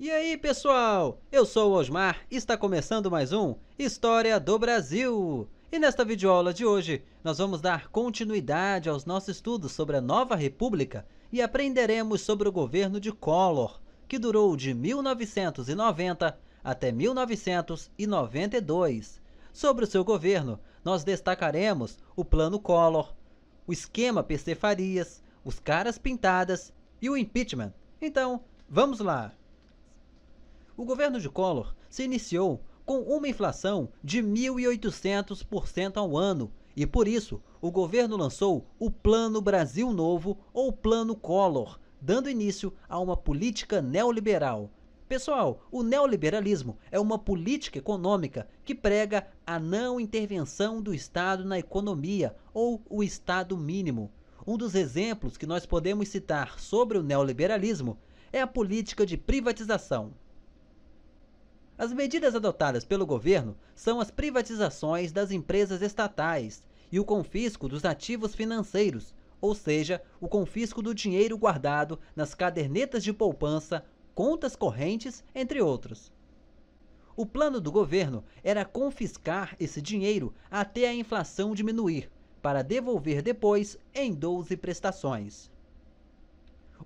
E aí, pessoal? Eu sou o Osmar e está começando mais um História do Brasil. E nesta videoaula de hoje, nós vamos dar continuidade aos nossos estudos sobre a Nova República e aprenderemos sobre o governo de Collor, que durou de 1990 até 1992. Sobre o seu governo, nós destacaremos o Plano Collor, o esquema PC Farias, os caras pintadas e o impeachment. Então, vamos lá! O governo de Collor se iniciou com uma inflação de 1.800% ao ano e, por isso, o governo lançou o Plano Brasil Novo ou Plano Collor, dando início a uma política neoliberal. Pessoal, o neoliberalismo é uma política econômica que prega a não intervenção do Estado na economia ou o Estado mínimo. Um dos exemplos que nós podemos citar sobre o neoliberalismo é a política de privatização. As medidas adotadas pelo governo são as privatizações das empresas estatais e o confisco dos ativos financeiros, ou seja, o confisco do dinheiro guardado nas cadernetas de poupança, contas correntes, entre outros. O plano do governo era confiscar esse dinheiro até a inflação diminuir, para devolver depois em 12 prestações.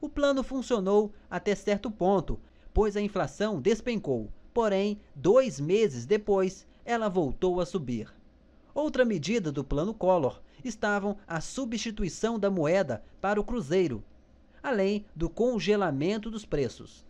O plano funcionou até certo ponto, pois a inflação despencou porém, dois meses depois, ela voltou a subir. Outra medida do plano Collor estavam a substituição da moeda para o cruzeiro, além do congelamento dos preços.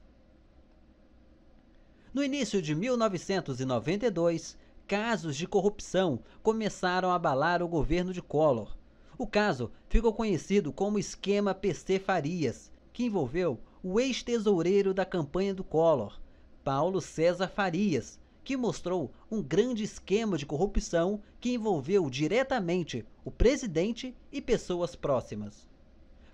No início de 1992, casos de corrupção começaram a abalar o governo de Collor. O caso ficou conhecido como esquema PC Farias, que envolveu o ex-tesoureiro da campanha do Collor, Paulo César Farias, que mostrou um grande esquema de corrupção que envolveu diretamente o presidente e pessoas próximas.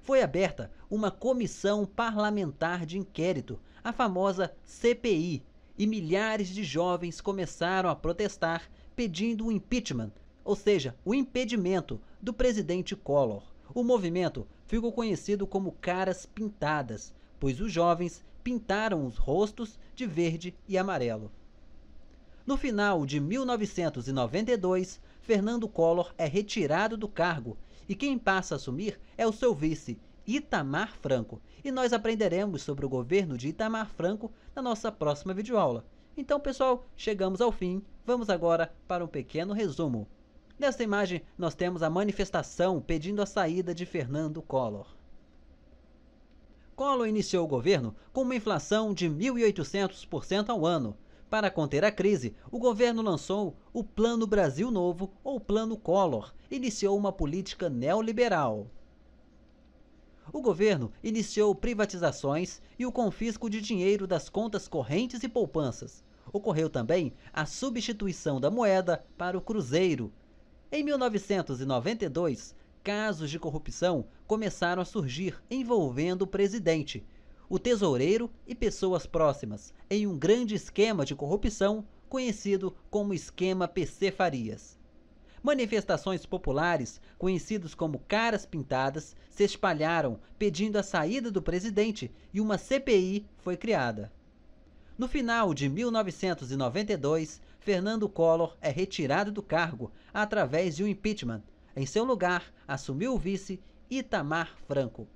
Foi aberta uma comissão parlamentar de inquérito, a famosa CPI, e milhares de jovens começaram a protestar pedindo o impeachment, ou seja, o impedimento do presidente Collor. O movimento ficou conhecido como Caras Pintadas, pois os jovens pintaram os rostos de verde e amarelo. No final de 1992, Fernando Collor é retirado do cargo e quem passa a assumir é o seu vice, Itamar Franco. E nós aprenderemos sobre o governo de Itamar Franco na nossa próxima videoaula. Então, pessoal, chegamos ao fim. Vamos agora para um pequeno resumo. Nesta imagem, nós temos a manifestação pedindo a saída de Fernando Collor. Collor iniciou o governo com uma inflação de 1.800% ao ano. Para conter a crise, o governo lançou o Plano Brasil Novo, ou Plano Collor, iniciou uma política neoliberal. O governo iniciou privatizações e o confisco de dinheiro das contas correntes e poupanças. Ocorreu também a substituição da moeda para o cruzeiro. Em 1992, casos de corrupção começaram a surgir envolvendo o presidente, o tesoureiro e pessoas próximas em um grande esquema de corrupção conhecido como esquema PC Farias. Manifestações populares, conhecidos como caras pintadas, se espalharam pedindo a saída do presidente e uma CPI foi criada. No final de 1992, Fernando Collor é retirado do cargo através de um impeachment em seu lugar, assumiu o vice Itamar Franco.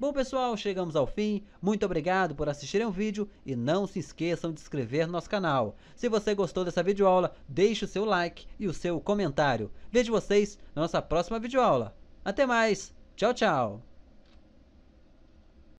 Bom pessoal, chegamos ao fim, muito obrigado por assistirem o vídeo e não se esqueçam de inscrever no nosso canal. Se você gostou dessa videoaula, deixe o seu like e o seu comentário. Vejo vocês na nossa próxima videoaula. Até mais, tchau tchau!